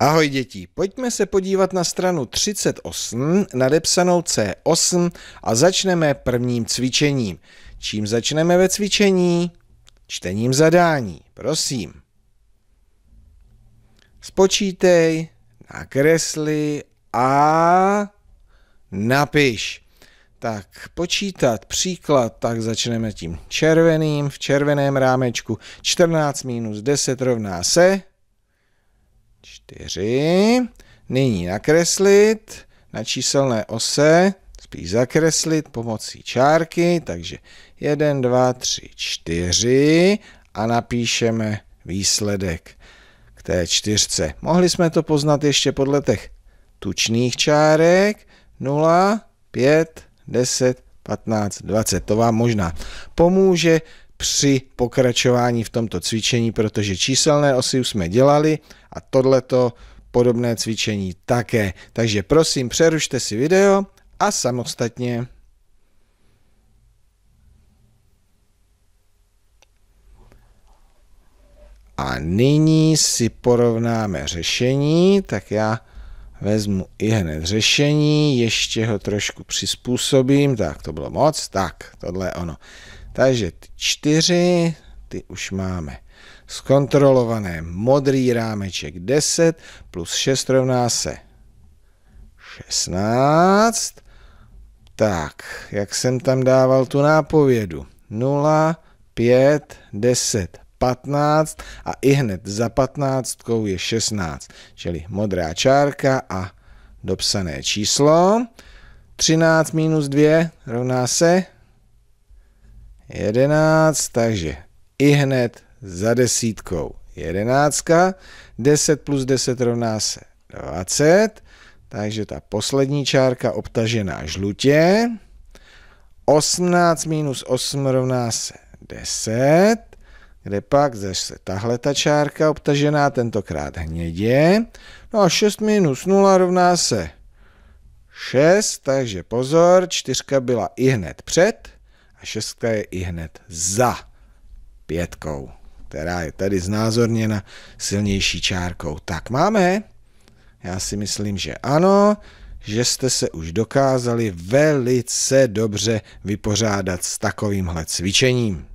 Ahoj děti, pojďme se podívat na stranu 38, nadepsanou C8 a začneme prvním cvičením. Čím začneme ve cvičení? Čtením zadání, prosím. Spočítej, nakresli a napiš. Tak počítat příklad, tak začneme tím červeným, v červeném rámečku 14 minus 10 rovná se 4. Nyní nakreslit na číselné ose, spíš zakreslit pomocí čárky, takže 1, 2, 3, 4 a napíšeme výsledek k té čtyřce. Mohli jsme to poznat ještě podle těch tučných čárek 0, 5, 10, 15, 20. To vám možná pomůže při pokračování v tomto cvičení, protože číselné osy už jsme dělali a tohleto podobné cvičení také. Takže prosím, přerušte si video a samostatně. A nyní si porovnáme řešení, tak já vezmu i hned řešení, ještě ho trošku přizpůsobím, tak to bylo moc, tak tohle je ono. Takže ty čtyři, ty už máme zkontrolované. Modrý rámeček 10 plus 6 rovná se 16. Tak, jak jsem tam dával tu nápovědu? 0, 5, 10, 15 a i hned za 15 je 16, čili modrá čárka a dopsané číslo. 13 minus 2 rovná se 11, takže i hned za desítkou 11, 10 plus 10 rovná se 20, takže ta poslední čárka obtažená žlutě, 18 minus 8 rovná se 10, kde pak zase tahle ta čárka obtažená, tentokrát hnědě. No a 6 minus 0 rovná se 6, takže pozor, čtyřka byla i hned před, a šestka je i hned za pětkou, která je tady znázorněna silnější čárkou. Tak máme? Já si myslím, že ano, že jste se už dokázali velice dobře vypořádat s takovýmhle cvičením.